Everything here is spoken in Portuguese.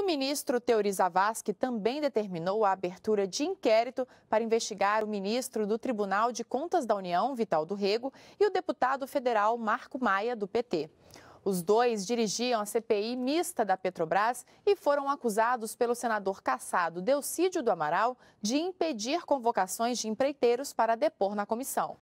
E o ministro Teori Zavascki também determinou a abertura de inquérito para investigar o ministro do Tribunal de Contas da União, Vital do Rego, e o deputado federal Marco Maia, do PT. Os dois dirigiam a CPI mista da Petrobras e foram acusados pelo senador caçado Delcídio do Amaral de impedir convocações de empreiteiros para depor na comissão.